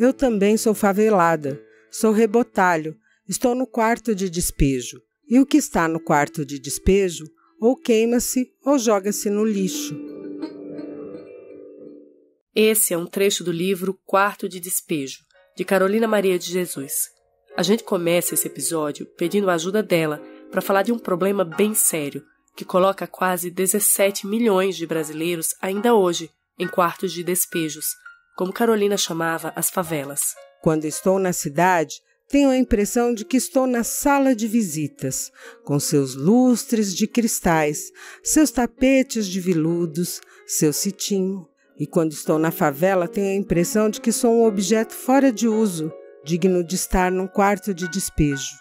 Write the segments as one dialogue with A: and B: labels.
A: Eu também sou favelada, sou rebotalho, estou no quarto de despejo. E o que está no quarto de despejo ou queima-se ou joga-se no lixo.
B: Esse é um trecho do livro Quarto de Despejo, de Carolina Maria de Jesus. A gente começa esse episódio pedindo a ajuda dela para falar de um problema bem sério que coloca quase 17 milhões de brasileiros ainda hoje em quartos de despejos como Carolina chamava as favelas.
A: Quando estou na cidade, tenho a impressão de que estou na sala de visitas, com seus lustres de cristais, seus tapetes de veludos, seu citinho. E quando estou na favela, tenho a impressão de que sou um objeto fora de uso, digno de estar num quarto de despejo.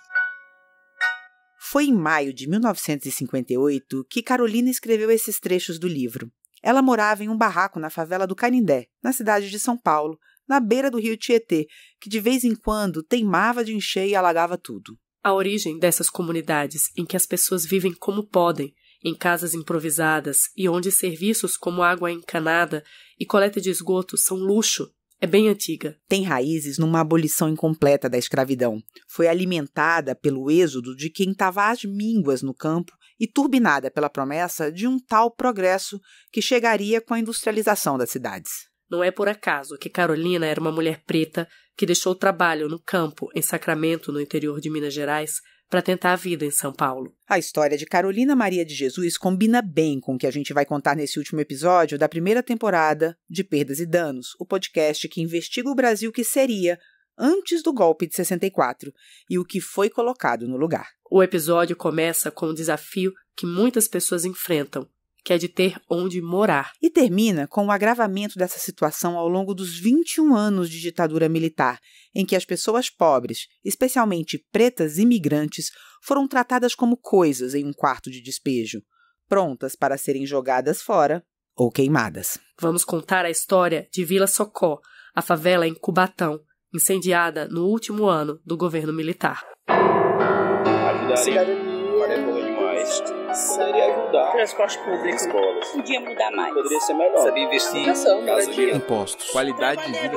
A: Foi em maio de 1958 que Carolina escreveu esses trechos do livro. Ela morava em um barraco na favela do Canindé, na cidade de São Paulo, na beira do rio Tietê, que de vez em quando teimava de encher e alagava tudo.
B: A origem dessas comunidades em que as pessoas vivem como podem, em casas improvisadas e onde serviços como água encanada e coleta de esgoto são luxo, é bem
A: antiga. Tem raízes numa abolição incompleta da escravidão. Foi alimentada pelo êxodo de quem estava às mínguas no campo e turbinada pela promessa de um tal progresso que chegaria com a industrialização das cidades.
B: Não é por acaso que Carolina era uma mulher preta que deixou o trabalho no campo, em Sacramento, no interior de Minas Gerais,
A: para tentar a vida em São Paulo. A história de Carolina Maria de Jesus combina bem com o que a gente vai contar nesse último episódio da primeira temporada de Perdas e Danos, o podcast que investiga o Brasil que seria antes do golpe de 64 e o que foi colocado no lugar.
B: O episódio começa com um desafio que muitas pessoas enfrentam, que é de
A: ter onde morar. E termina com o agravamento dessa situação ao longo dos 21 anos de ditadura militar, em que as pessoas pobres, especialmente pretas imigrantes, foram tratadas como coisas em um quarto de despejo, prontas para serem jogadas fora ou queimadas.
B: Vamos contar a história de Vila Socó, a favela em Cubatão, incendiada no último ano do governo militar.
C: Ajudaria. Cidadania. Maria demais. Seria ajudar. Transporte público. Escolas.
D: Podia mudar mais. Poderia ser melhor. Sabia investir. Educação. Né, Moradia. Impostos. Qualidade de vida.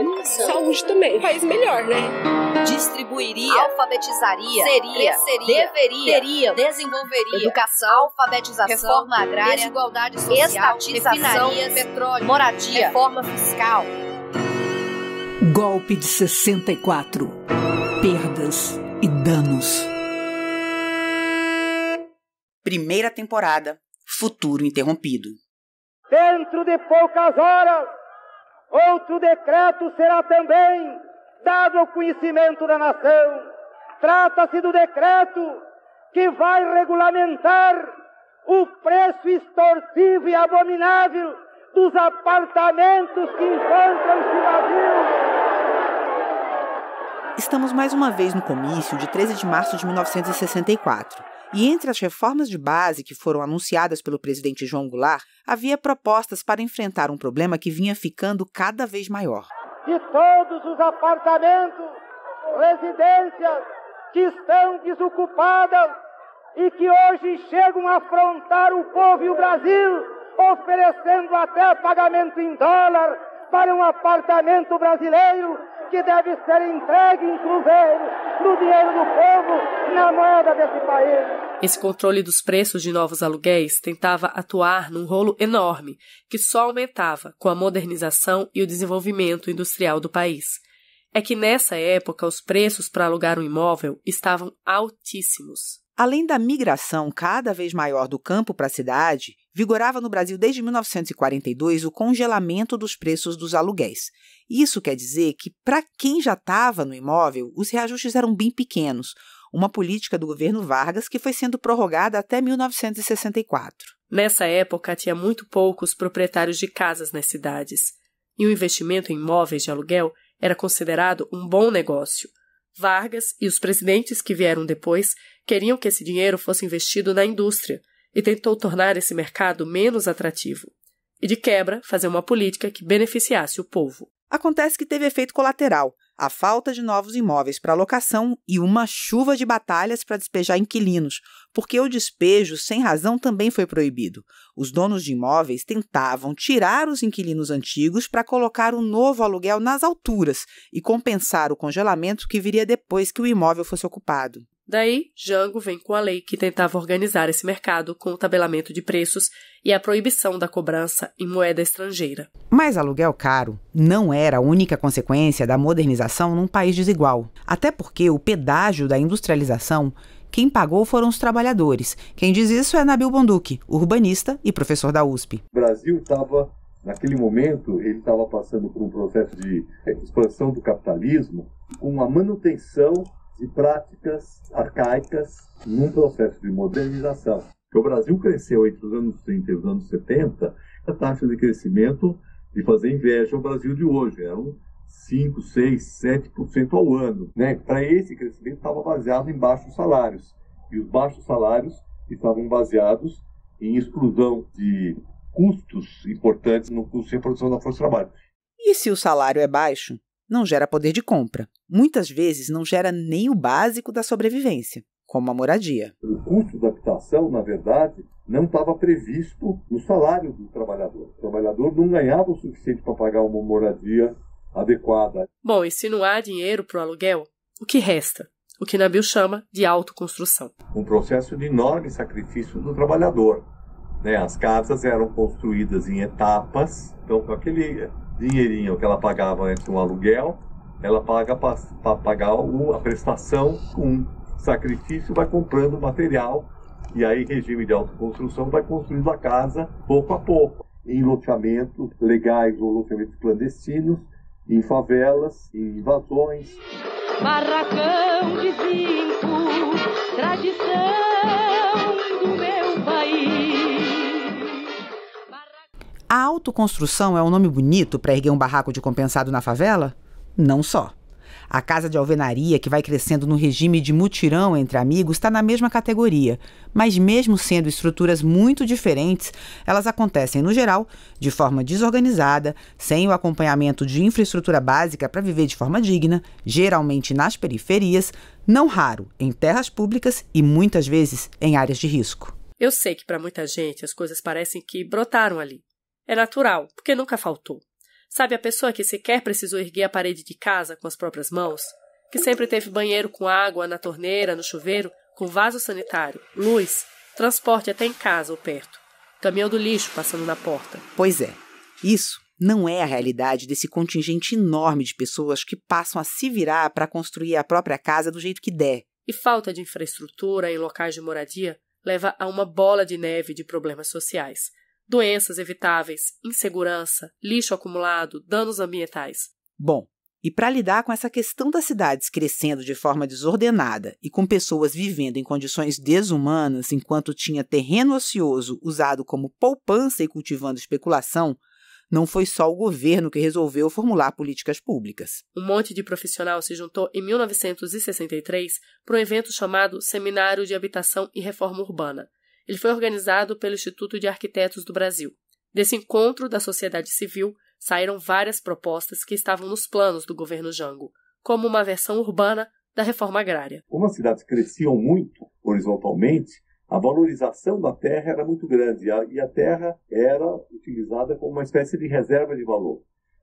E: Informação. Saúde também. Um país melhor, né? Distribuiria.
F: Alfabetizaria.
E: Seria. Cresceria. Deveria. Teria. Desenvolveria. Educação.
F: Alfabetização. Reforma agrária. Desigualdade social. Estatização. Petróleo. Moradia. Reforma
G: fiscal.
A: Golpe de 64 Perdas e danos. Primeira temporada Futuro Interrompido.
F: Dentro de poucas horas, outro decreto será também dado ao conhecimento da nação. Trata-se do decreto que vai regulamentar o preço extorsivo e abominável dos apartamentos que encontram-se vazios
A: Estamos mais uma vez no comício de 13 de março de 1964. E entre as reformas de base que foram anunciadas pelo presidente João Goulart, havia propostas para enfrentar um problema que vinha ficando cada vez maior.
F: De todos os apartamentos, residências que estão desocupadas e que hoje chegam a afrontar o povo e o Brasil, oferecendo até pagamento em dólar para um apartamento brasileiro que deve ser entregue em cruzeiro, no dinheiro do povo, na moeda desse país.
B: Esse controle dos preços de novos aluguéis tentava atuar num rolo enorme, que só aumentava com a modernização e o desenvolvimento industrial do país. É que nessa época os preços para alugar um imóvel estavam altíssimos.
A: Além da migração cada vez maior do campo para a cidade, vigorava no Brasil desde 1942 o congelamento dos preços dos aluguéis. Isso quer dizer que, para quem já estava no imóvel, os reajustes eram bem pequenos, uma política do governo Vargas que foi sendo prorrogada até 1964.
B: Nessa época, tinha muito poucos proprietários de casas nas cidades, e o investimento em imóveis de aluguel era considerado um bom negócio. Vargas e os presidentes que vieram depois queriam que esse dinheiro fosse investido na indústria, e tentou tornar esse mercado menos atrativo, e de quebra fazer uma política que beneficiasse o povo.
A: Acontece que teve efeito colateral, a falta de novos imóveis para locação e uma chuva de batalhas para despejar inquilinos, porque o despejo sem razão também foi proibido. Os donos de imóveis tentavam tirar os inquilinos antigos para colocar o um novo aluguel nas alturas e compensar o congelamento que viria depois que o imóvel fosse ocupado.
B: Daí, Jango vem com a lei que tentava organizar esse mercado com o tabelamento de preços e a proibição da cobrança em moeda estrangeira.
A: Mas aluguel caro não era a única consequência da modernização num país desigual. Até porque o pedágio da industrialização quem pagou foram os trabalhadores. Quem diz isso é Nabil Bonduque, urbanista e professor da USP.
G: O Brasil estava, naquele momento, ele estava passando por um processo de é, expansão do capitalismo, com a manutenção de práticas arcaicas num processo de modernização. O Brasil cresceu entre os anos 30 e os anos 70, a taxa de crescimento de fazer inveja ao é Brasil de hoje, eram 5, 6, 7% ao ano. Né? Para esse crescimento estava baseado em baixos salários, e os baixos salários estavam baseados em exclusão de
A: custos importantes no custo de
G: produção da força de trabalho. E se o
A: salário é baixo, não gera poder de compra. Muitas vezes não gera nem o básico da sobrevivência, como a moradia.
G: O custo da habitação, na verdade, não estava previsto no salário do trabalhador. O trabalhador não ganhava o suficiente para pagar uma moradia adequada.
B: Bom, e se não há dinheiro para o aluguel, o que resta? O que Nabil chama de autoconstrução.
G: Um processo de enorme sacrifício do trabalhador. Né? As casas eram construídas em etapas, então aquele dinheirinho que ela pagava antes um aluguel, ela paga para pagar o, a prestação com um sacrifício, vai comprando material e aí regime de autoconstrução vai construindo a casa pouco a pouco, em loteamentos legais ou loteamentos clandestinos, em favelas, em invasões.
F: Barracão de
A: cinco, tradição do meu país. A autoconstrução é um nome bonito para erguer um barraco de compensado na favela? Não só. A casa de alvenaria, que vai crescendo no regime de mutirão entre amigos, está na mesma categoria, mas mesmo sendo estruturas muito diferentes, elas acontecem, no geral, de forma desorganizada, sem o acompanhamento de infraestrutura básica para viver de forma digna, geralmente nas periferias, não raro em terras públicas e muitas vezes em áreas de risco.
B: Eu sei que para muita gente as coisas parecem que brotaram ali, é natural, porque nunca faltou. Sabe a pessoa que sequer precisou erguer a parede de casa com as próprias mãos? Que sempre teve banheiro com água, na torneira, no chuveiro, com vaso sanitário, luz, transporte até em casa ou perto.
A: Caminhão do lixo passando na porta. Pois é. Isso não é a realidade desse contingente enorme de pessoas que passam a se virar para construir a própria casa do jeito que der. E
B: falta de infraestrutura em locais de moradia leva a uma bola de neve de problemas sociais, doenças evitáveis, insegurança, lixo acumulado, danos ambientais.
A: Bom, e para lidar com essa questão das cidades crescendo de forma desordenada e com pessoas vivendo em condições desumanas enquanto tinha terreno ocioso usado como poupança e cultivando especulação, não foi só o governo que resolveu formular políticas públicas.
B: Um monte de profissional se juntou em 1963 para um evento chamado Seminário de Habitação e Reforma Urbana, ele foi organizado pelo Instituto de Arquitetos do Brasil. Desse encontro da sociedade civil saíram várias propostas que estavam nos planos do governo Jango, como uma versão urbana da reforma agrária.
G: Como as cidades cresciam muito horizontalmente, a valorização da terra era muito grande e a terra era utilizada como uma espécie de reserva de valor.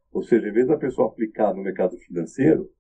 G: Ou seja, em vez da pessoa aplicar no mercado financeiro,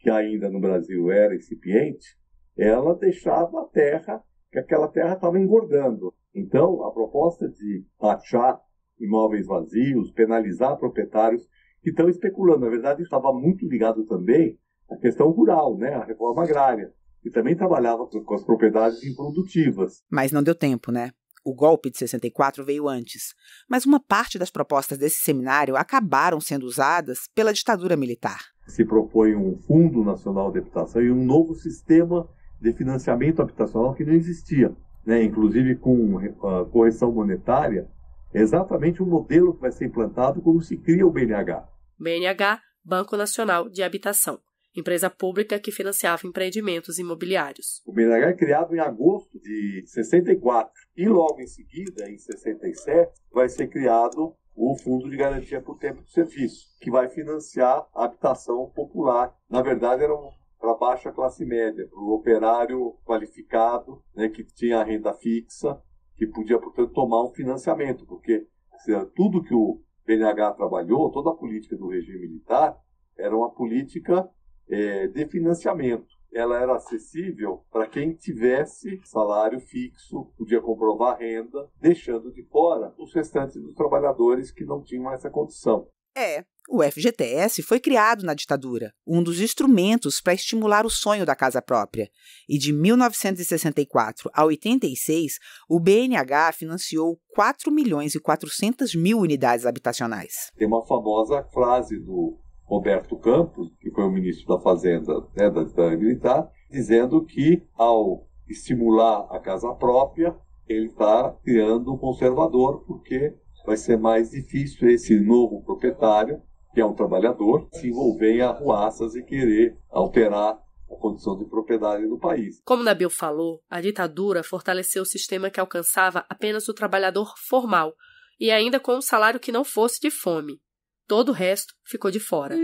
G: que ainda no Brasil era incipiente, ela deixava a terra que aquela terra estava engordando. Então, a proposta de taxar imóveis vazios, penalizar proprietários que estão especulando, na verdade, estava muito ligado também à questão rural, né, à reforma agrária, que também trabalhava com as propriedades
A: improdutivas. Mas não deu tempo, né? O golpe de 64 veio antes, mas uma parte das propostas desse seminário acabaram sendo usadas pela ditadura militar.
G: Se propõe um Fundo Nacional de Habitação e um novo sistema de financiamento habitacional que não existia, né? inclusive com a ah, correção monetária, é exatamente o modelo que vai ser implantado quando se cria o BNH.
B: BNH, Banco Nacional de Habitação, empresa pública que financiava empreendimentos imobiliários.
G: O BNH é criado em agosto de 64 e logo em seguida, em 67, vai ser criado o Fundo de Garantia por Tempo de Serviço, que vai financiar a habitação popular. Na verdade, era um para a baixa classe média, para o operário qualificado, né, que tinha renda fixa, que podia, portanto, tomar um financiamento, porque seja, tudo que o BNH trabalhou, toda a política do regime militar, era uma política é, de financiamento. Ela era acessível para quem tivesse salário fixo, podia comprovar renda, deixando de fora
A: os restantes dos trabalhadores que não
G: tinham essa condição.
A: É, o FGTS foi criado na ditadura, um dos instrumentos para estimular o sonho da casa própria. E de 1964 a 86, o BNH financiou 4 milhões e 400 mil unidades habitacionais.
G: Tem uma famosa frase do Roberto Campos, que foi o ministro da Fazenda né, da ditadura militar, dizendo que ao estimular a casa própria, ele está criando um conservador, porque vai ser mais difícil esse novo proprietário, que é um trabalhador, se envolver em arruaças e querer alterar a condição de propriedade do país. Como
B: Nabil falou, a ditadura fortaleceu o sistema que alcançava apenas o trabalhador formal e ainda com um salário que não fosse de fome. Todo o resto ficou de fora.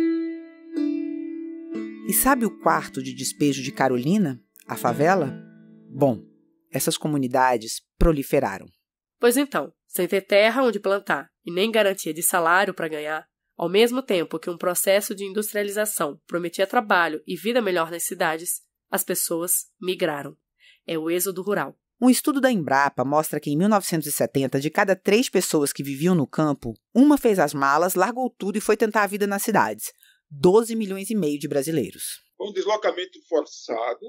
A: E sabe o quarto de despejo de Carolina, a favela? Bom, essas comunidades proliferaram.
B: Pois então, sem ter terra onde plantar e nem garantia de salário para ganhar, ao mesmo tempo que um processo de industrialização prometia trabalho e vida melhor nas cidades, as pessoas migraram. É o êxodo rural.
A: Um estudo da Embrapa mostra que em 1970, de cada três pessoas que viviam no campo, uma fez as malas, largou tudo e foi tentar a vida nas cidades. 12 milhões e meio de brasileiros.
C: Um deslocamento forçado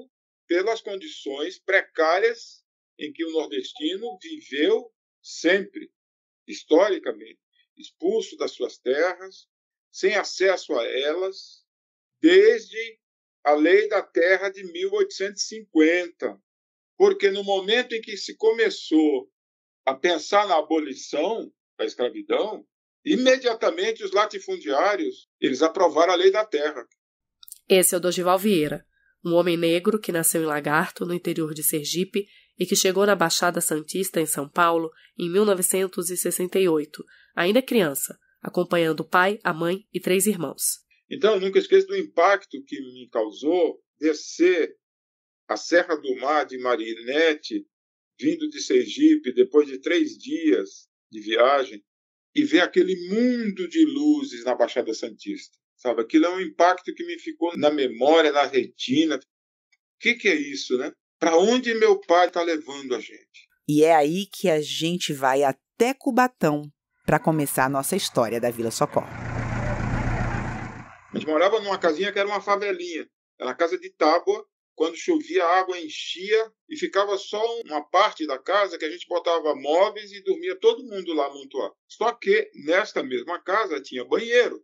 C: pelas condições precárias em que o nordestino viveu sempre, historicamente, expulso das suas terras, sem acesso a elas, desde a Lei da Terra de 1850. Porque no momento em que se começou a pensar na abolição da escravidão, imediatamente os latifundiários eles aprovaram a Lei da Terra.
B: Esse é o Dodival Vieira, um homem negro que nasceu em Lagarto, no interior de Sergipe, e que chegou na Baixada Santista, em São Paulo, em 1968, ainda criança, acompanhando o pai, a mãe e três irmãos.
C: Então, eu nunca esqueço do impacto que me causou descer a Serra do Mar de Marinete, vindo de Sergipe, depois de três dias de viagem, e ver aquele mundo de luzes na Baixada Santista. Sabe, aquilo é um impacto que me ficou na memória, na retina. O que, que é isso, né? Para onde meu pai está levando a gente?
A: E é aí que a gente vai até Cubatão para começar a nossa história da Vila Socorro.
C: A gente morava numa casinha que era uma favelinha. Era casa de tábua. Quando chovia, a água enchia e ficava só uma parte da casa que a gente botava móveis e dormia todo mundo lá amontoado. Só que nesta mesma casa tinha banheiro.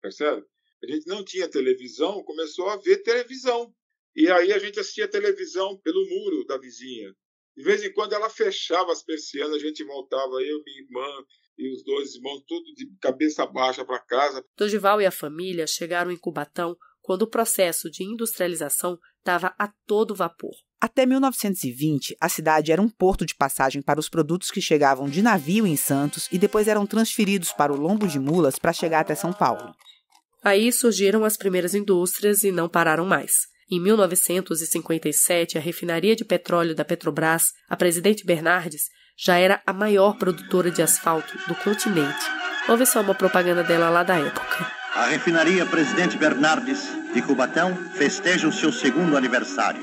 C: Percebe? A gente não tinha televisão, começou a ver televisão. E aí a gente assistia televisão pelo muro da vizinha. De vez em quando ela fechava as persianas, a gente voltava, eu, minha irmã e os dois irmãos, tudo de cabeça baixa para casa.
B: Dodival e a família chegaram em Cubatão quando o processo de industrialização estava a todo vapor.
A: Até 1920, a cidade era um porto de passagem para os produtos que chegavam de navio em Santos e depois eram transferidos para o lombo de mulas para chegar até São Paulo.
B: Aí surgiram as primeiras indústrias e não pararam mais. Em 1957, a refinaria de petróleo da Petrobras, a presidente Bernardes, já era a maior produtora de asfalto do continente. Houve só uma propaganda dela lá da época.
H: A refinaria Presidente Bernardes de Cubatão festeja o seu segundo aniversário.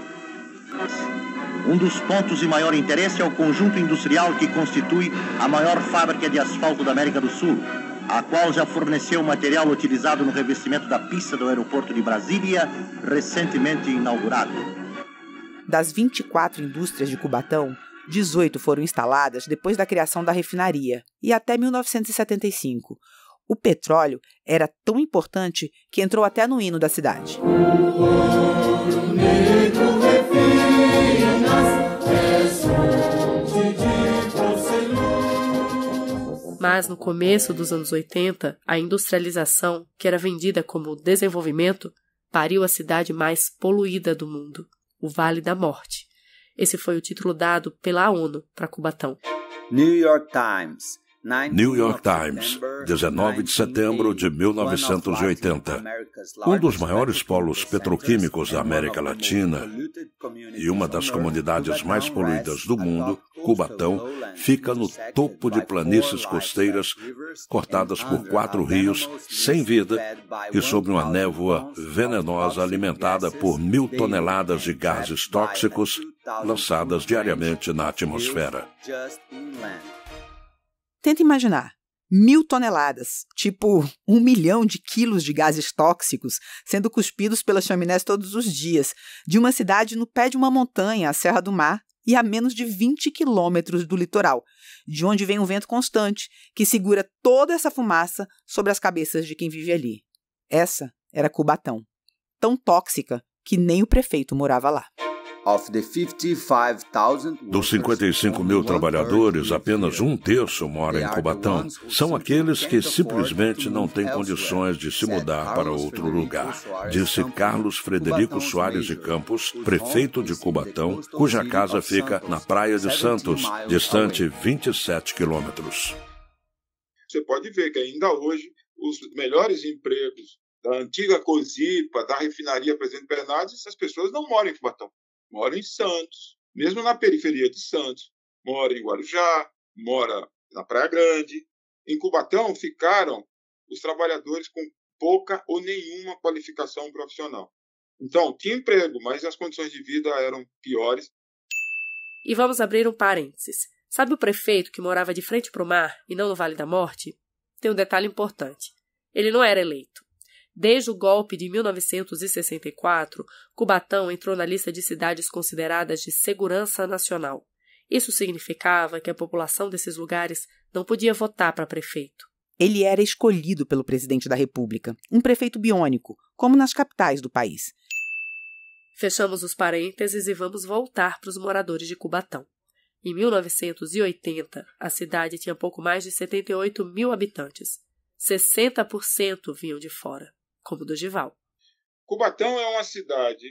H: Um dos pontos de maior interesse é o conjunto industrial que constitui a maior fábrica de asfalto da América do Sul, a qual já forneceu material utilizado no revestimento da pista do aeroporto de Brasília, recentemente inaugurado. Das
A: 24 indústrias de Cubatão, 18 foram instaladas depois da criação da refinaria e até 1975. O petróleo era tão importante que entrou até no hino da cidade.
B: Mas no começo dos anos 80, a industrialização, que era vendida como desenvolvimento, pariu a cidade mais poluída do mundo, o Vale da Morte. Esse foi o título dado pela ONU para Cubatão.
I: New York Times New York Times, 19 de setembro de 1980. Um dos maiores polos petroquímicos da América Latina e uma das comunidades mais poluídas do mundo, Cubatão, fica no topo de planícies costeiras cortadas por quatro rios sem vida e sob uma névoa venenosa alimentada por mil toneladas de gases tóxicos lançadas diariamente na atmosfera.
A: Tenta imaginar. Mil toneladas, tipo um milhão de quilos de gases tóxicos, sendo cuspidos pelas chaminés todos os dias, de uma cidade no pé de uma montanha, a Serra do Mar, e a menos de 20 quilômetros do litoral, de onde vem um vento constante que segura toda essa fumaça sobre as cabeças de quem vive ali. Essa era Cubatão, tão tóxica que nem o prefeito morava lá.
I: Dos 55 mil trabalhadores, apenas um terço mora em Cubatão. São aqueles que simplesmente não têm condições de se mudar para outro lugar, disse Carlos Frederico Soares de Campos, prefeito de Cubatão, cuja casa fica na Praia de Santos, distante 27 quilômetros.
C: Você pode ver que ainda hoje os melhores empregos da antiga Cozipa, da refinaria Presidente Bernardes, essas pessoas não moram em Cubatão mora em Santos, mesmo na periferia de Santos, mora em Guarujá, mora na Praia Grande. Em Cubatão ficaram os trabalhadores com pouca ou nenhuma qualificação profissional. Então, tinha emprego, mas as condições de vida eram piores.
B: E vamos abrir um parênteses. Sabe o prefeito que morava de frente para o mar e não no Vale da Morte? Tem um detalhe importante. Ele não era eleito. Desde o golpe de 1964, Cubatão entrou na lista de cidades consideradas de segurança nacional. Isso significava que a população desses lugares não podia votar para prefeito.
A: Ele era escolhido pelo presidente da República, um prefeito biônico, como nas capitais do país.
B: Fechamos os parênteses e vamos voltar para os moradores de Cubatão. Em 1980, a cidade tinha pouco mais de 78 mil habitantes. 60% vinham de fora como do Gival.
C: Cubatão é uma cidade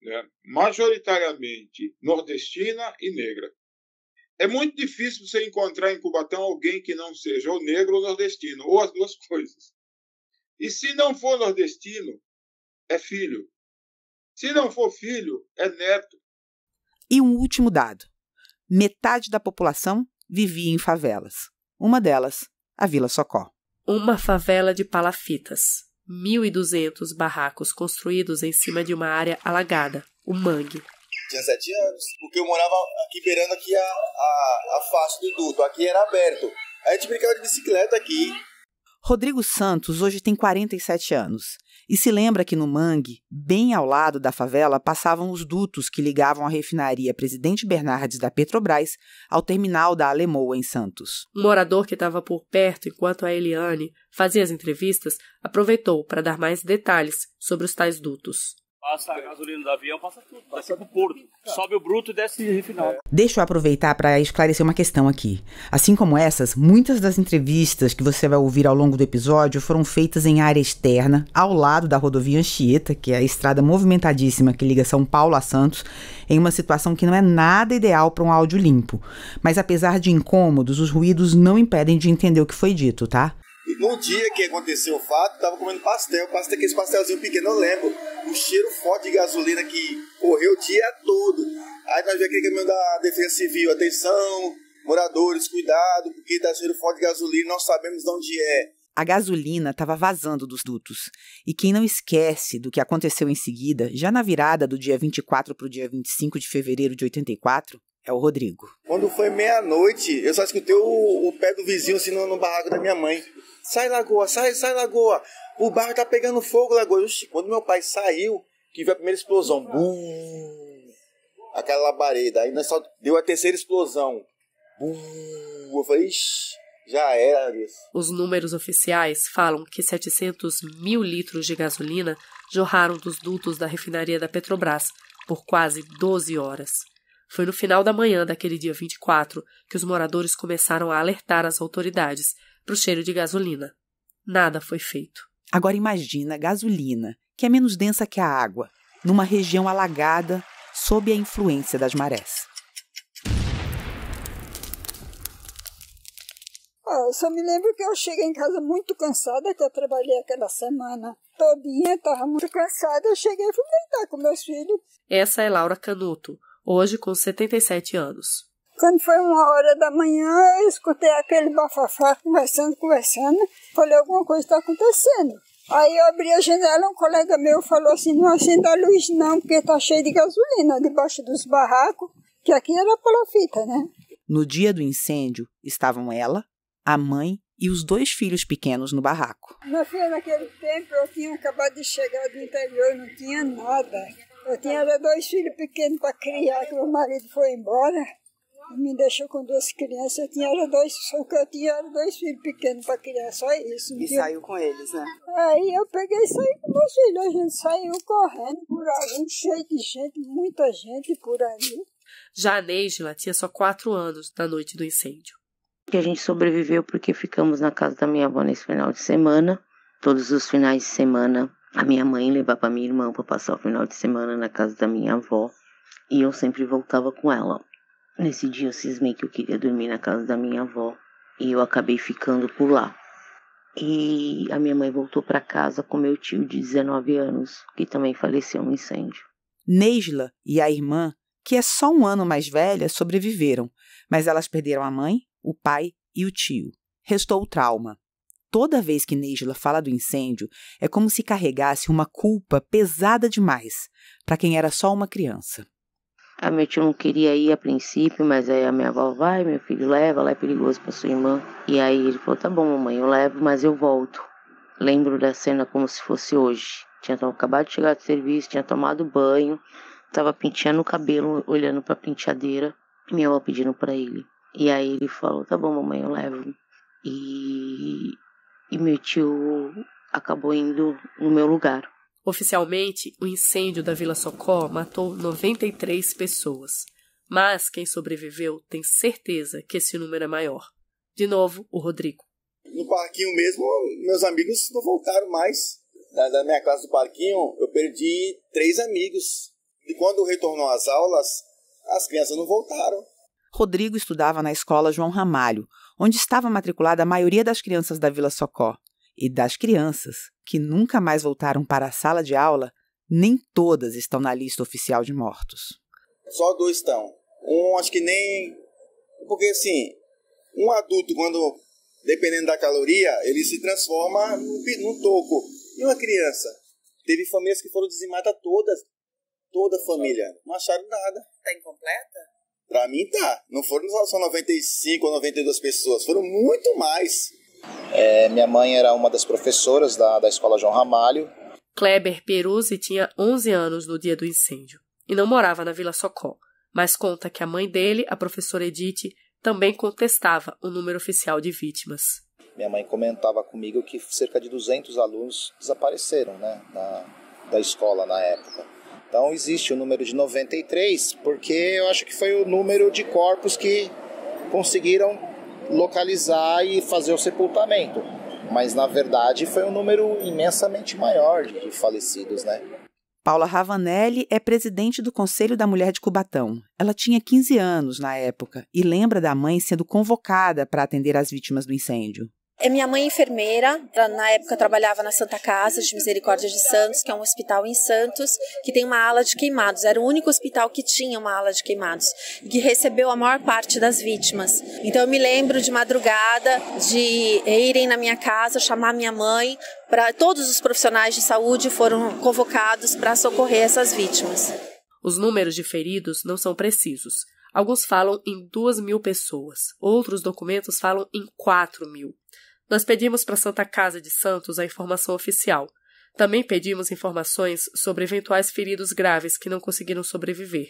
C: né, majoritariamente nordestina e negra. É muito difícil você encontrar em Cubatão alguém que não seja ou negro ou nordestino, ou as duas coisas. E se não for nordestino, é filho. Se não for filho, é neto.
A: E um último dado: metade da população vivia em favelas. Uma delas, a Vila Socó.
B: Uma favela de palafitas. 1.200 barracos construídos em cima de uma área alagada, o mangue.
J: Tinha sete anos, porque eu morava aqui beirando aqui a, a, a face do duto, aqui era aberto. A gente brincava de bicicleta aqui.
A: Rodrigo Santos hoje tem 47 anos. E se lembra que no Mangue, bem ao lado da favela, passavam os dutos que ligavam a refinaria Presidente Bernardes da Petrobras ao terminal da Alemoa em Santos.
B: Um morador que estava por perto enquanto a Eliane fazia as entrevistas aproveitou para dar mais detalhes sobre os tais dutos. Passa a gasolina do avião, passa tudo. Passa pro porto. Sobe o
F: bruto e desce de refinal. É.
A: Deixa eu aproveitar para esclarecer uma questão aqui. Assim como essas, muitas das entrevistas que você vai ouvir ao longo do episódio foram feitas em área externa, ao lado da rodovia Anchieta, que é a estrada movimentadíssima que liga São Paulo a Santos, em uma situação que não é nada ideal para um áudio limpo. Mas apesar de incômodos, os ruídos não impedem de entender o que foi dito, tá?
J: E no dia que aconteceu o fato, tava comendo pastel, pastel aquele pastelzinho pequeno, eu lembro. O cheiro forte de gasolina que correu o dia todo. Aí nós vimos aquele caminhão da Defesa Civil, atenção, moradores, cuidado, porque tá cheiro forte de gasolina, não sabemos de onde é.
A: A gasolina estava vazando dos dutos. E quem não esquece do que aconteceu em seguida, já na virada do dia 24 para o dia 25 de fevereiro de 84, é o Rodrigo.
J: Quando foi meia-noite, eu só escutei o, o pé do vizinho assim no, no barraco da minha mãe. Sai, Lagoa, sai, sai, Lagoa. O barco tá pegando fogo, Lagoa. quando meu pai saiu, que veio a primeira explosão. Bum, aquela labareda. Aí nessa deu a terceira explosão. Bum, eu falei, Ixi,
B: já era, isso. Os números oficiais falam que 700 mil litros de gasolina jorraram dos dutos da refinaria da Petrobras por quase 12 horas. Foi no final da manhã daquele dia 24 que os moradores começaram a alertar as autoridades para o cheiro de gasolina. Nada foi feito.
A: Agora imagina gasolina, que é menos densa que a água, numa região alagada sob a influência das marés.
F: Ah, eu só me lembro que eu cheguei em casa muito cansada, que eu trabalhei aquela semana todinha, estava muito cansada. Eu cheguei e fui deitar com meus filhos.
B: Essa é Laura Canuto, hoje com 77 anos.
F: Quando foi uma hora da manhã, eu escutei aquele bafafá, conversando, conversando. Falei, alguma coisa está acontecendo. Aí eu abri a janela, um colega meu falou assim, não acenda a luz não, porque está cheio de gasolina debaixo dos barracos, que aqui era palafita, né?
A: No dia do incêndio, estavam ela, a mãe e os dois filhos pequenos no barraco.
F: Meu filho, naquele tempo eu tinha acabado de chegar do interior, não tinha nada. Eu tinha dois filhos pequenos para criar, que meu marido foi embora me deixou com duas crianças, eu tinha era dois, só que eu tinha era dois filhos pequenos para criar, só isso. E saiu com eles, né? Aí eu peguei e saí com meus filhos, a gente saiu correndo por ali, cheio de gente, muita gente por ali.
B: Já a Neisla tinha só quatro anos na noite do incêndio.
K: A gente sobreviveu porque ficamos na casa da minha avó nesse final de semana. Todos os finais de semana, a minha mãe levava a minha irmã para passar o final de semana na casa da minha avó. E eu sempre voltava com ela. Nesse dia eu cismei que eu queria dormir na casa da minha avó e eu acabei ficando por lá. E a minha mãe voltou para casa com meu tio de 19 anos, que também faleceu no incêndio.
A: Neisla e a irmã, que é só um ano mais velha, sobreviveram, mas elas perderam a mãe, o pai e o tio. Restou o trauma. Toda vez que Neisla fala do incêndio, é como se carregasse uma culpa pesada demais para quem era só uma criança.
K: A meu tio não queria ir a princípio, mas aí a minha avó vai, meu filho leva, lá é perigoso para sua irmã. E aí ele falou: tá bom, mamãe, eu levo, mas eu volto. Lembro da cena como se fosse hoje. Tinha acabado de chegar do serviço, tinha tomado banho, estava penteando o cabelo, olhando para a penteadeira, minha avó pedindo para ele. E aí ele falou: tá bom, mamãe, eu levo. E, e meu tio acabou indo no meu lugar.
B: Oficialmente, o incêndio da Vila Socó matou 93 pessoas, mas quem sobreviveu tem certeza que esse número é maior. De novo, o Rodrigo.
J: No parquinho mesmo, meus amigos não voltaram mais. Da, minha classe do parquinho, eu perdi três amigos. E quando retornou às aulas, as crianças não voltaram.
A: Rodrigo estudava na escola João Ramalho, onde estava matriculada a maioria das crianças da Vila Socó e das crianças, que nunca mais voltaram para a sala de aula, nem todas estão na lista oficial de mortos.
J: Só dois estão. Um acho que nem. Porque assim, um adulto, quando. dependendo da caloria, ele se transforma num, num toco. E uma criança? Teve famílias que foram dizimadas todas. Toda a família. Não acharam nada.
F: Tá incompleta?
H: Pra mim tá. Não foram só 95 ou 92 pessoas, foram muito mais. É, minha mãe era uma das professoras da, da escola João Ramalho.
B: Kleber Peruzzi tinha 11 anos no dia do incêndio e não morava na Vila Socó, mas conta que a mãe dele, a professora Edith, também contestava o número oficial de vítimas.
H: Minha mãe comentava comigo que cerca de 200 alunos desapareceram né, na, da escola na época. Então existe o número de 93, porque eu acho que foi o número de corpos que conseguiram localizar e fazer o sepultamento. Mas na verdade foi um número imensamente maior de falecidos, né?
A: Paula Ravanelli é presidente do Conselho da Mulher de Cubatão. Ela tinha 15 anos na época e lembra da mãe sendo convocada para atender as vítimas do incêndio. É minha mãe é enfermeira, na época trabalhava na Santa Casa de Misericórdia de Santos, que é um hospital em Santos, que tem uma ala de queimados. Era o único hospital que tinha uma ala de queimados, que recebeu a maior parte das vítimas. Então eu me lembro de madrugada de irem na minha casa, chamar minha mãe, para todos os profissionais de saúde foram convocados para socorrer essas vítimas.
B: Os números de feridos não são precisos. Alguns falam em 2 mil pessoas, outros documentos falam em 4 mil. Nós pedimos para a Santa Casa de Santos a informação oficial. Também pedimos informações sobre eventuais feridos graves que não conseguiram sobreviver.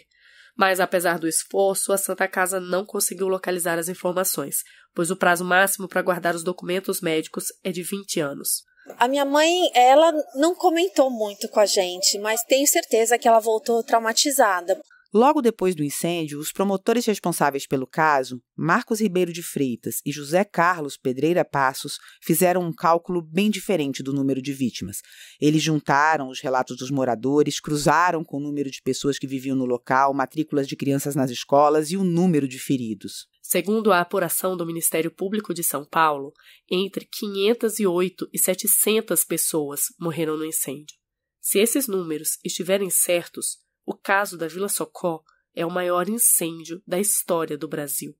B: Mas, apesar do esforço, a Santa Casa não conseguiu localizar as informações, pois o prazo máximo para guardar os documentos médicos é de 20 anos.
A: A minha mãe, ela não comentou muito com a gente, mas tenho certeza que ela voltou traumatizada. Logo depois do incêndio, os promotores responsáveis pelo caso, Marcos Ribeiro de Freitas e José Carlos Pedreira Passos, fizeram um cálculo bem diferente do número de vítimas. Eles juntaram os relatos dos moradores, cruzaram com o número de pessoas que viviam no local, matrículas de crianças nas escolas e o número de feridos.
B: Segundo a apuração do Ministério Público de São Paulo, entre 508 e 700 pessoas morreram no incêndio. Se esses números estiverem certos, o caso da Vila Socó é o maior incêndio da história do Brasil.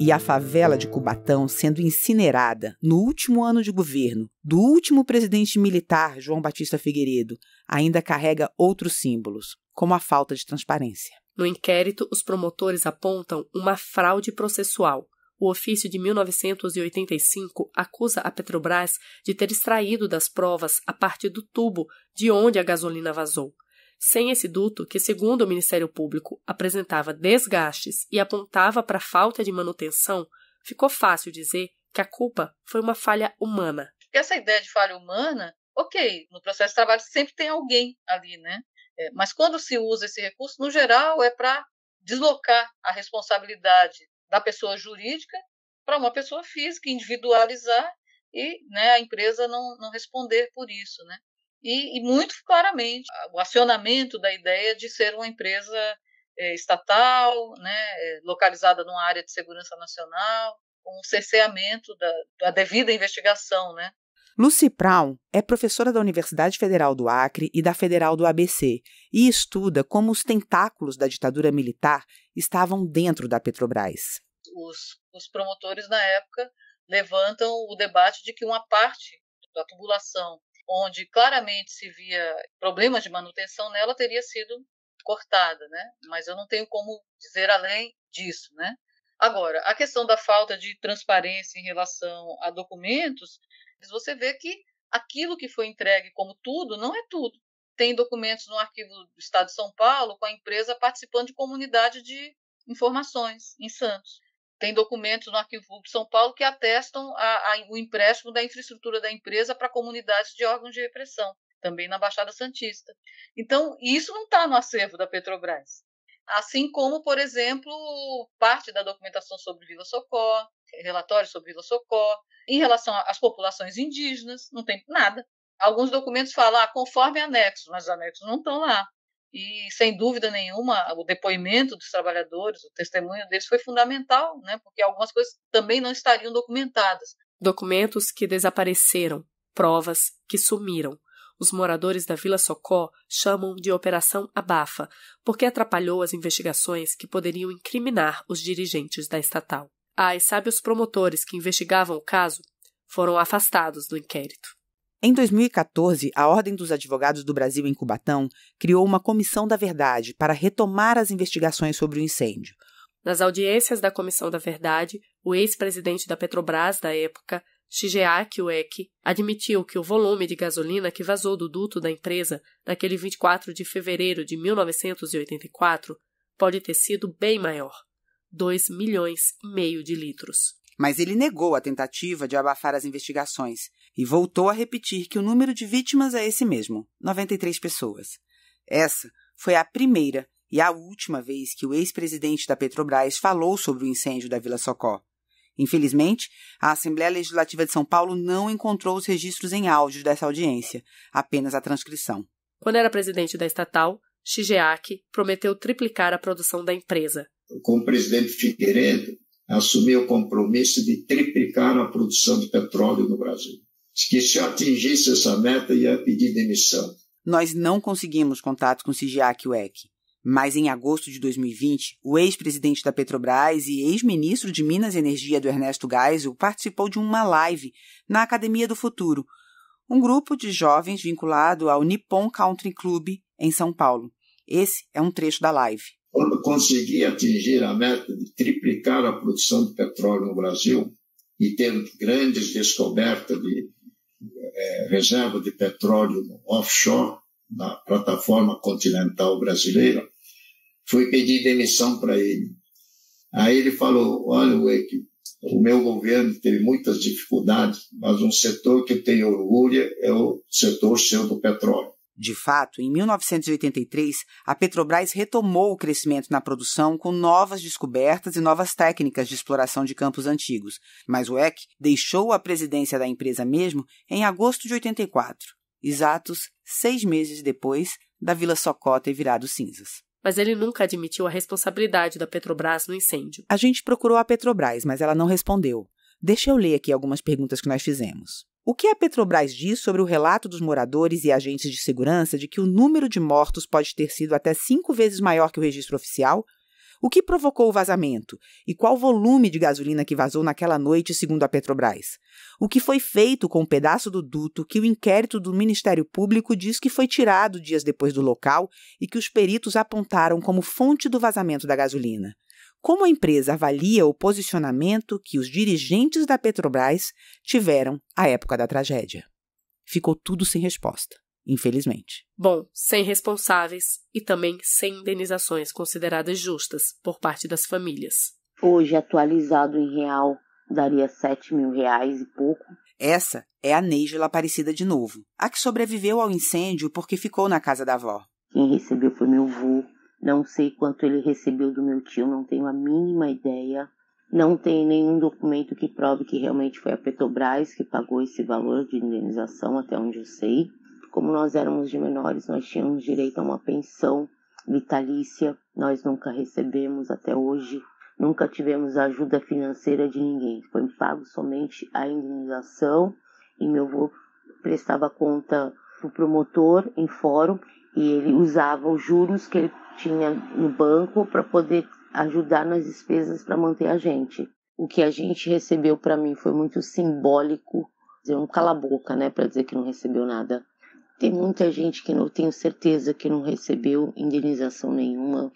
A: E a favela de Cubatão sendo incinerada no último ano de governo do último presidente militar, João Batista Figueiredo, ainda carrega outros símbolos, como a falta de transparência.
B: No inquérito, os promotores apontam uma fraude processual o ofício de 1985 acusa a Petrobras de ter extraído das provas a parte do tubo de onde a gasolina vazou. Sem esse duto, que segundo o Ministério Público apresentava desgastes e apontava para falta de manutenção, ficou fácil dizer que a culpa foi uma falha humana.
E: Essa ideia de falha humana, ok, no processo de trabalho sempre tem alguém ali, né? É, mas quando se usa esse recurso, no geral, é para deslocar a responsabilidade da pessoa jurídica para uma pessoa física, individualizar e né, a empresa não, não responder por isso. Né? E, e, muito claramente o acionamento da ideia de ser uma empresa é, estatal, né, é, localizada numa área de segurança nacional, com um cerceamento da, da devida investigação né,
A: Lucy Brown é professora da Universidade Federal do Acre e da Federal do ABC e estuda como os tentáculos da ditadura militar estavam dentro da Petrobras.
K: Os,
E: os promotores, na época, levantam o debate de que uma parte da tubulação, onde claramente se via problemas de manutenção nela, teria sido cortada, né? Mas eu não tenho como dizer além disso, né? Agora, a questão da falta de transparência em relação a documentos você vê que aquilo que foi entregue como tudo não é tudo. Tem documentos no arquivo do Estado de São Paulo com a empresa participando de comunidade de informações em Santos. Tem documentos no Arquivo de São Paulo que atestam a, a, o empréstimo da infraestrutura da empresa para comunidades de órgãos de repressão, também na Baixada Santista. Então, isso não está no acervo da Petrobras. Assim como, por exemplo, parte da documentação sobre Vila Socó, relatórios sobre Vila Socó, em relação às populações indígenas, não tem nada. Alguns documentos falam ah, conforme anexos mas os anexos não estão lá. E, sem dúvida nenhuma, o depoimento dos trabalhadores, o testemunho deles foi fundamental, né? porque algumas coisas também não estariam documentadas.
B: Documentos que desapareceram, provas que sumiram. Os moradores da Vila Socó chamam de Operação Abafa, porque atrapalhou as investigações que poderiam incriminar os dirigentes da estatal. Ah, e sabe os promotores que investigavam o caso foram afastados do inquérito.
A: Em 2014, a Ordem dos Advogados do Brasil em Cubatão criou uma comissão da verdade para retomar as investigações sobre o incêndio.
B: Nas audiências da Comissão da Verdade, o ex-presidente da Petrobras da época, Shigeaki Ueki admitiu que o volume de gasolina que vazou do duto da empresa naquele 24 de fevereiro de 1984 pode ter sido bem maior, 2 milhões e meio de
A: litros. Mas ele negou a tentativa de abafar as investigações e voltou a repetir que o número de vítimas é esse mesmo, 93 pessoas. Essa foi a primeira e a última vez que o ex-presidente da Petrobras falou sobre o incêndio da Vila Socó. Infelizmente, a Assembleia Legislativa de São Paulo não encontrou os registros em áudio dessa audiência, apenas a transcrição.
B: Quando era presidente da estatal, Xigeac prometeu triplicar a produção da empresa.
A: Com o presidente Figueiredo, assumi o compromisso de triplicar a produção de petróleo no Brasil. Que se atingisse essa meta, ia pedir demissão. Nós não conseguimos contato com o o EC. Mas em agosto de 2020, o ex-presidente da Petrobras e ex-ministro de Minas e Energia do Ernesto Geisel participou de uma live na Academia do Futuro, um grupo de jovens vinculado ao Nippon Country Club em São Paulo. Esse é um trecho da live.
D: Quando consegui atingir a meta de triplicar a produção de petróleo no Brasil e ter grandes descobertas de é, reserva de petróleo offshore na plataforma continental brasileira, fui pedir demissão para ele. Aí ele falou: Olha, Wake,
A: o meu governo teve muitas dificuldades, mas um setor que eu tenho orgulho é o setor seu do petróleo. De fato, em 1983, a Petrobras retomou o crescimento na produção com novas descobertas e novas técnicas de exploração de campos antigos, mas o EC deixou a presidência da empresa mesmo em agosto de 84, exatos seis meses depois da Vila Socota ter virado cinzas
B: mas ele nunca admitiu a responsabilidade da Petrobras no incêndio.
A: A gente procurou a Petrobras, mas ela não respondeu. Deixa eu ler aqui algumas perguntas que nós fizemos. O que a Petrobras diz sobre o relato dos moradores e agentes de segurança de que o número de mortos pode ter sido até cinco vezes maior que o registro oficial, o que provocou o vazamento? E qual volume de gasolina que vazou naquela noite, segundo a Petrobras? O que foi feito com o um pedaço do duto que o inquérito do Ministério Público diz que foi tirado dias depois do local e que os peritos apontaram como fonte do vazamento da gasolina? Como a empresa avalia o posicionamento que os dirigentes da Petrobras tiveram à época da tragédia? Ficou tudo sem resposta infelizmente.
B: Bom, sem responsáveis e também sem indenizações consideradas justas por parte das famílias.
K: Hoje, atualizado em real, daria 7 mil reais e pouco. Essa é a Neigela Aparecida de
A: novo, a que sobreviveu ao incêndio porque ficou na casa da avó.
K: Quem recebeu foi meu avô. Não sei quanto ele recebeu do meu tio, não tenho a mínima ideia. Não tem nenhum documento que prove que realmente foi a Petrobras que pagou esse valor de indenização, até onde eu sei. Como nós éramos de menores, nós tínhamos direito a uma pensão vitalícia, nós nunca recebemos até hoje, nunca tivemos ajuda financeira de ninguém. Foi pago somente a indenização e meu avô prestava conta do promotor em fórum e ele usava os juros que ele tinha no banco para poder ajudar nas despesas para manter a gente. O que a gente recebeu para mim foi muito simbólico, um cala boca, né, para dizer que não recebeu nada. Tem muita gente que não tenho certeza que não recebeu indenização nenhuma.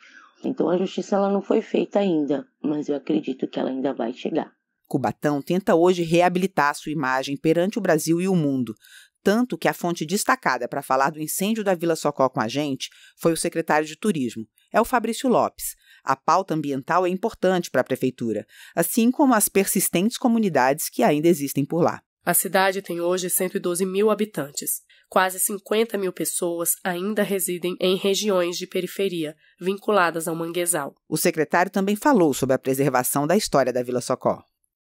K: Então a justiça ela não foi feita ainda, mas eu acredito que ela ainda vai chegar.
A: Cubatão tenta hoje reabilitar sua imagem perante o Brasil e o mundo. Tanto que a fonte destacada para falar do incêndio da Vila Socó com a gente foi o secretário de Turismo, é o Fabrício Lopes. A pauta ambiental é importante para a prefeitura, assim como as persistentes comunidades que ainda existem por lá.
B: A cidade tem hoje 112 mil habitantes. Quase 50 mil pessoas ainda residem em regiões de periferia vinculadas ao manguezal.
A: O secretário também falou sobre a preservação da história da Vila Socorro.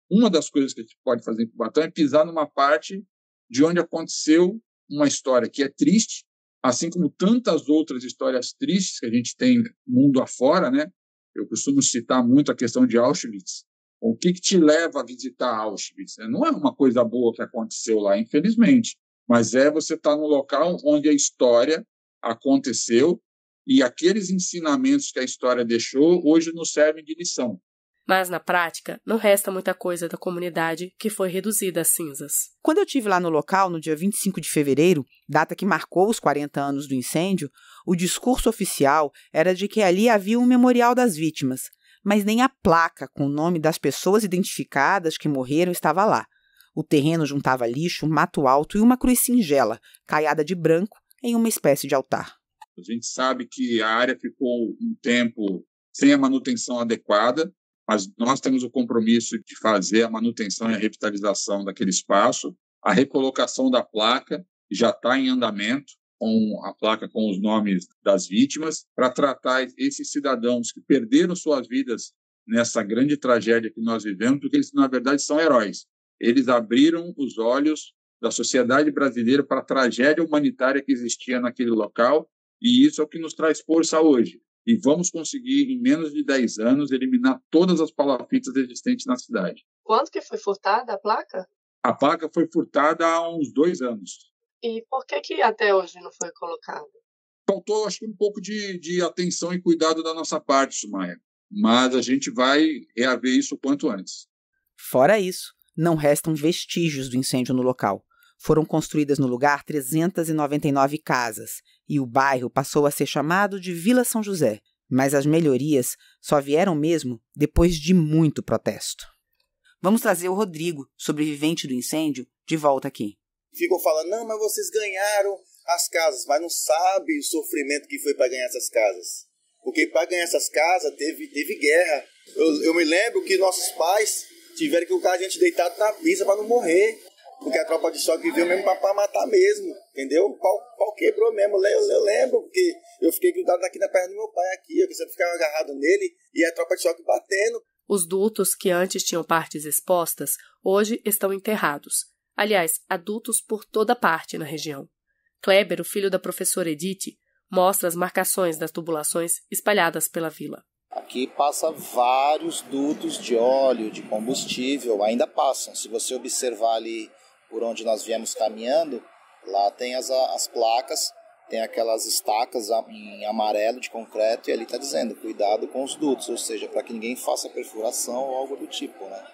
D: Uma das coisas que a gente pode fazer em Cubatão é pisar numa parte de onde aconteceu uma história que é triste, assim como tantas outras histórias tristes que a gente tem mundo afora, né? Eu costumo citar muito a questão de Auschwitz, o que, que te leva a visitar Auschwitz? Não é uma coisa boa que aconteceu lá, infelizmente, mas é você estar tá no local onde a história aconteceu e aqueles ensinamentos que a história deixou hoje nos servem de lição.
B: Mas na prática, não resta muita coisa da comunidade que foi reduzida a cinzas.
A: Quando eu tive lá no local no dia 25 de fevereiro, data que marcou os 40 anos do incêndio, o discurso oficial era de que ali havia um memorial das vítimas, mas nem a placa com o nome das pessoas identificadas que morreram estava lá. O terreno juntava lixo, mato alto e uma cruz singela, caiada de branco, em uma espécie de altar.
D: A gente sabe que a área ficou um tempo sem a manutenção adequada, mas nós temos o compromisso de fazer a manutenção e a revitalização daquele espaço. A recolocação da placa já está em andamento com a placa com os nomes das vítimas, para tratar esses cidadãos que perderam suas vidas nessa grande tragédia que nós vivemos, porque eles, na verdade, são heróis. Eles abriram os olhos da sociedade brasileira para a tragédia humanitária que existia naquele local, e isso é o que nos traz força hoje. E vamos conseguir, em menos de 10 anos, eliminar todas as palafitas existentes na cidade.
B: Quanto que foi furtada a placa?
D: A placa foi furtada há uns dois anos.
B: E por que, que até hoje não foi colocado?
D: Faltou, acho que, um pouco de,
B: de atenção
D: e cuidado da nossa parte, Sumaia. Mas a gente vai reaver isso o quanto antes.
A: Fora isso, não restam vestígios do incêndio no local. Foram construídas no lugar 399 casas e o bairro passou a ser chamado de Vila São José. Mas as melhorias só vieram mesmo depois de muito protesto. Vamos trazer o Rodrigo, sobrevivente do incêndio, de volta aqui ficam falando: não, mas
J: vocês ganharam as casas, mas não sabe o sofrimento que foi para ganhar essas casas. Porque para ganhar essas casas teve, teve guerra. Eu, eu me lembro que nossos pais tiveram que colocar a gente deitado na pista para não morrer. Porque a tropa de choque veio mesmo para matar mesmo, entendeu? O pau, pau quebrou mesmo. Eu, eu, lembro, porque eu fiquei grudado aqui na perna do meu pai, aqui, eu sempre ficava agarrado nele e a tropa de choque batendo.
B: Os dutos que antes tinham partes expostas, hoje estão enterrados. Aliás, adultos por toda parte na região. Kleber, o filho da professora Edith, mostra as marcações das tubulações espalhadas pela vila.
H: Aqui passa vários dutos de óleo, de combustível, ainda passam. Se você observar ali por onde nós viemos caminhando, lá tem as, as placas, tem aquelas estacas em amarelo de concreto e ali está dizendo cuidado com os dutos, ou seja, para que ninguém faça perfuração ou algo do tipo, né?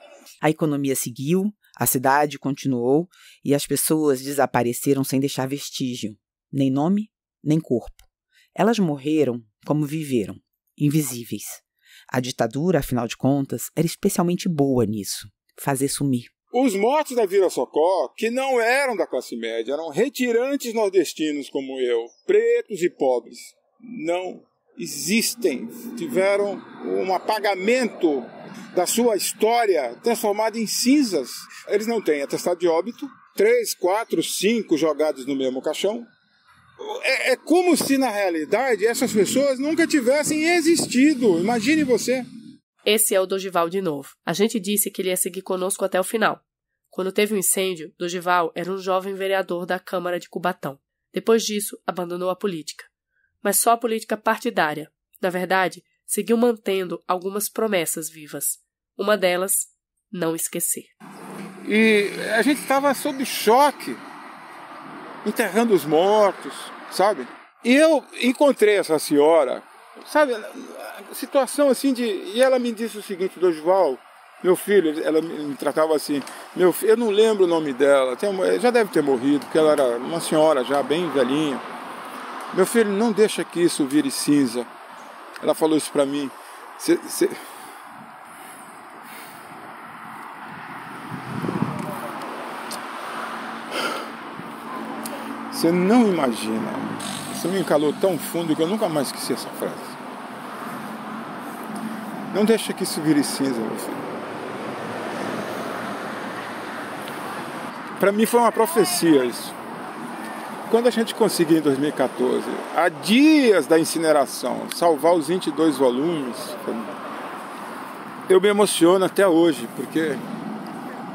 A: A economia seguiu, a cidade continuou e as pessoas desapareceram sem deixar vestígio, nem nome, nem corpo. Elas morreram como viveram, invisíveis. A ditadura, afinal de contas, era especialmente boa nisso fazer sumir.
C: Os mortos da Vila Socó, que não eram da classe média, eram retirantes nordestinos como eu, pretos e pobres, não existem, tiveram um apagamento da sua história transformada em cinzas. Eles não têm atestado de óbito, três, quatro, cinco jogados no mesmo caixão. É, é como se na realidade essas pessoas nunca tivessem existido. Imagine você.
B: Esse é o Dogival de novo. A gente disse que ele ia seguir conosco até o final. Quando teve o um incêndio, Dogival era um jovem vereador da Câmara de Cubatão. Depois disso, abandonou a política mas só a política partidária. Na verdade, seguiu mantendo algumas promessas vivas. Uma delas, não esquecer.
C: E a gente estava sob choque, enterrando os mortos, sabe? E eu encontrei essa senhora, sabe? Situação assim de. E ela me disse o seguinte, Dosval, meu filho, ela me tratava assim. Meu, filho, eu não lembro o nome dela, já deve ter morrido, porque ela era uma senhora já bem velhinha. Meu filho, não deixa que isso vire cinza. Ela falou isso para mim. Cê, cê... Você não imagina. Isso me encalou tão fundo que eu nunca mais esqueci essa frase. Não deixa que isso vire cinza, meu filho. Para mim foi uma profecia isso quando a gente conseguir em 2014, a dias da incineração, salvar os 22 volumes, eu me emociono até hoje, porque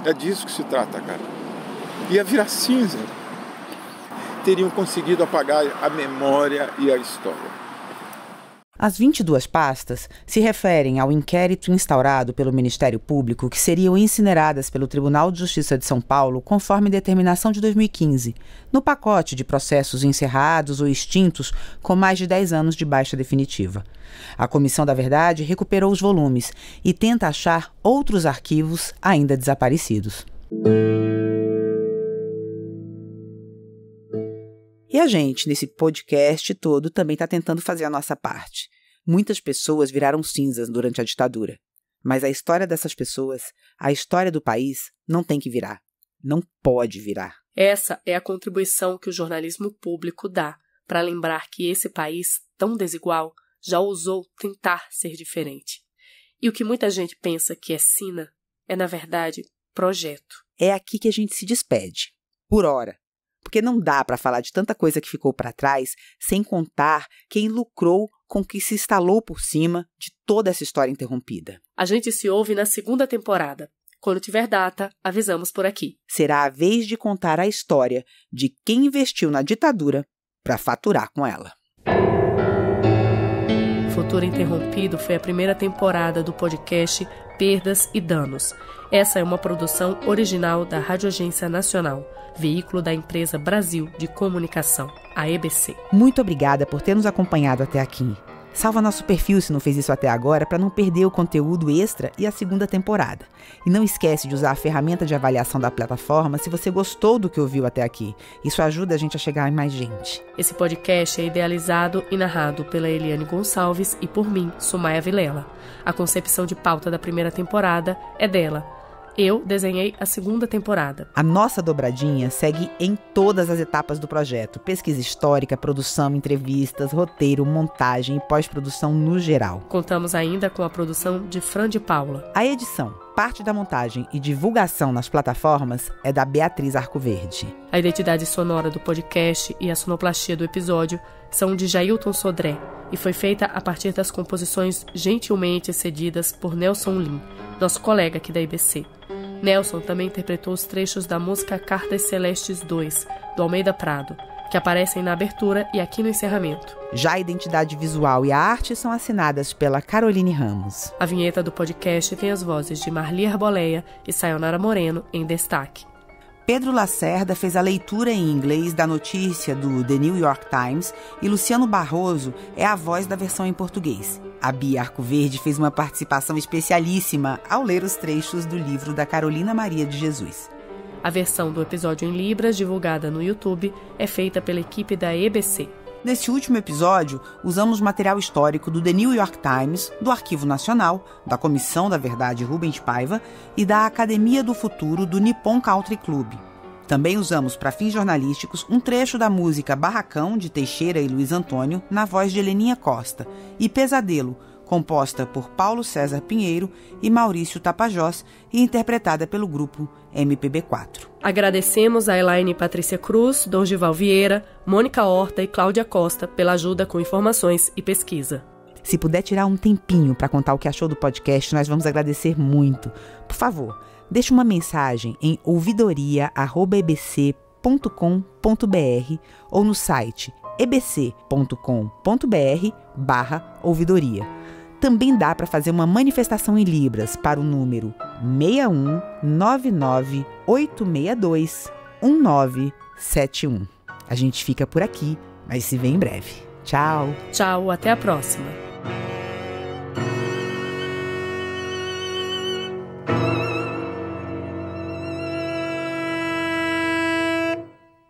C: é disso que se trata, cara. Ia virar cinza. Teriam conseguido apagar a memória e a história.
A: As 22 pastas se referem ao inquérito instaurado pelo Ministério Público que seriam incineradas pelo Tribunal de Justiça de São Paulo conforme determinação de 2015, no pacote de processos encerrados ou extintos com mais de 10 anos de baixa definitiva. A Comissão da Verdade recuperou os volumes e tenta achar outros arquivos ainda desaparecidos. E a gente, nesse podcast todo, também está tentando fazer a nossa parte. Muitas pessoas viraram cinzas durante a ditadura, mas a história dessas pessoas, a história do país, não tem que virar. Não pode virar.
B: Essa é a contribuição que o jornalismo público dá para lembrar que esse país, tão desigual, já ousou tentar ser diferente. E o que muita gente pensa que é sina é, na verdade,
A: projeto. É aqui que a gente se despede. Por hora. Porque não dá para falar de tanta coisa que ficou para trás sem contar quem lucrou com que se instalou por cima de toda essa história interrompida.
B: A gente se ouve na segunda temporada.
A: Quando tiver data, avisamos por aqui. Será a vez de contar a história de quem investiu na ditadura para faturar com ela.
B: Futuro Interrompido foi a primeira temporada do podcast perdas e danos. Essa é uma produção original da Agência Nacional, veículo da empresa Brasil de Comunicação, a EBC.
A: Muito obrigada por ter nos acompanhado até aqui. Salva nosso perfil se não fez isso até agora para não perder o conteúdo extra e a segunda temporada. E não esquece de usar a ferramenta de avaliação da plataforma se você gostou do que ouviu até aqui. Isso ajuda a gente a chegar em mais gente.
B: Esse podcast é idealizado e narrado pela Eliane Gonçalves e por mim, Sumaya Vilela. A concepção de pauta da primeira temporada é dela eu desenhei a segunda temporada.
A: A nossa dobradinha segue em todas as etapas do projeto: pesquisa histórica, produção, entrevistas, roteiro, montagem e pós-produção no geral.
B: Contamos ainda com a produção de Fran de Paula.
A: A edição parte da montagem e divulgação nas plataformas é da Beatriz Arcoverde.
B: A identidade sonora do podcast e a sonoplastia do episódio são de Jailton Sodré e foi feita a partir das composições gentilmente cedidas por Nelson Lim, nosso colega aqui da IBC. Nelson também interpretou os trechos da música Cartas Celestes 2, do Almeida Prado, que aparecem na abertura e aqui no encerramento.
A: Já a identidade visual e a arte são assinadas pela Caroline Ramos.
B: A vinheta do podcast tem as vozes de Marli Arboleia e Sayonara Moreno em destaque.
A: Pedro Lacerda fez a leitura em inglês da notícia do The New York Times e Luciano Barroso é a voz da versão em português. A Bia Verde fez uma participação especialíssima ao ler os trechos do livro da Carolina Maria de Jesus.
B: A versão do episódio em Libras, divulgada no YouTube, é feita pela equipe da EBC,
A: Neste último episódio, usamos material histórico do The New York Times, do Arquivo Nacional, da Comissão da Verdade Rubens Paiva e da Academia do Futuro do Nippon Country Club. Também usamos para fins jornalísticos um trecho da música Barracão de Teixeira e Luiz Antônio, na voz de Heleninha Costa, e Pesadelo, composta por Paulo César Pinheiro e Maurício Tapajós e interpretada pelo grupo MPB4.
B: Agradecemos a Elaine Patrícia Cruz, Dorgival Vieira, Mônica Horta e Cláudia Costa pela ajuda com informações e pesquisa.
A: Se puder tirar um tempinho para contar o que achou do podcast, nós vamos agradecer muito. Por favor, deixe uma mensagem em ouvidoria@ebc.com.br ou no site ebccombr ouvidoria também dá para fazer uma manifestação em libras para o número 61998621971. A gente fica por aqui, mas se vê em breve. Tchau.
B: Tchau, até a próxima.